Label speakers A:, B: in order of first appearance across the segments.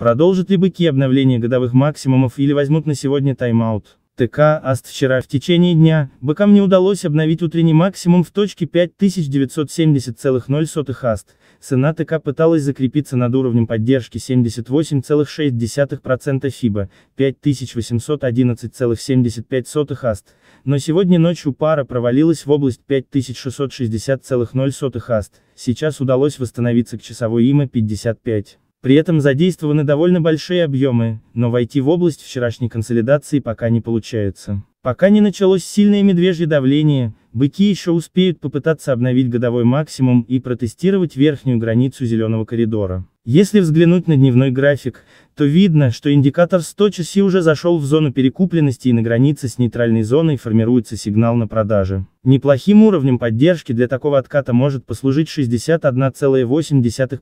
A: Продолжат ли быки обновление годовых максимумов или возьмут на сегодня тайм-аут? ТК АСТ вчера в течение дня, быкам не удалось обновить утренний максимум в точке 5970,0 АСТ, цена ТК пыталась закрепиться над уровнем поддержки 78,6% ФИБА, 5811,75 АСТ, но сегодня ночью пара провалилась в область 5660,0 АСТ, сейчас удалось восстановиться к часовой ИМА 55. При этом задействованы довольно большие объемы, но войти в область вчерашней консолидации пока не получается. Пока не началось сильное медвежье давление, быки еще успеют попытаться обновить годовой максимум и протестировать верхнюю границу зеленого коридора. Если взглянуть на дневной график, то видно, что индикатор 100 часи уже зашел в зону перекупленности и на границе с нейтральной зоной формируется сигнал на продаже. Неплохим уровнем поддержки для такого отката может послужить 61,8%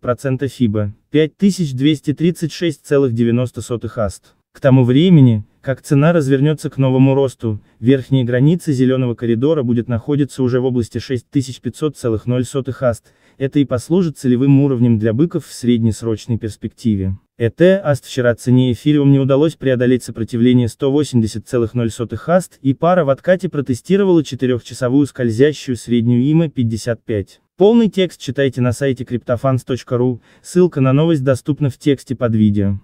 A: FIBA, 5236,90 аст. К тому времени, как цена развернется к новому росту, верхняя граница зеленого коридора будет находиться уже в области 6500,00 аст, это и послужит целевым уровнем для быков в среднесрочной перспективе. ЭТ АСТ вчера цене эфириум не удалось преодолеть сопротивление 180,0 аст, и пара в откате протестировала 4-часовую скользящую среднюю ИМА 55. Полный текст читайте на сайте криптофанс.ру, ссылка на новость доступна в тексте под видео.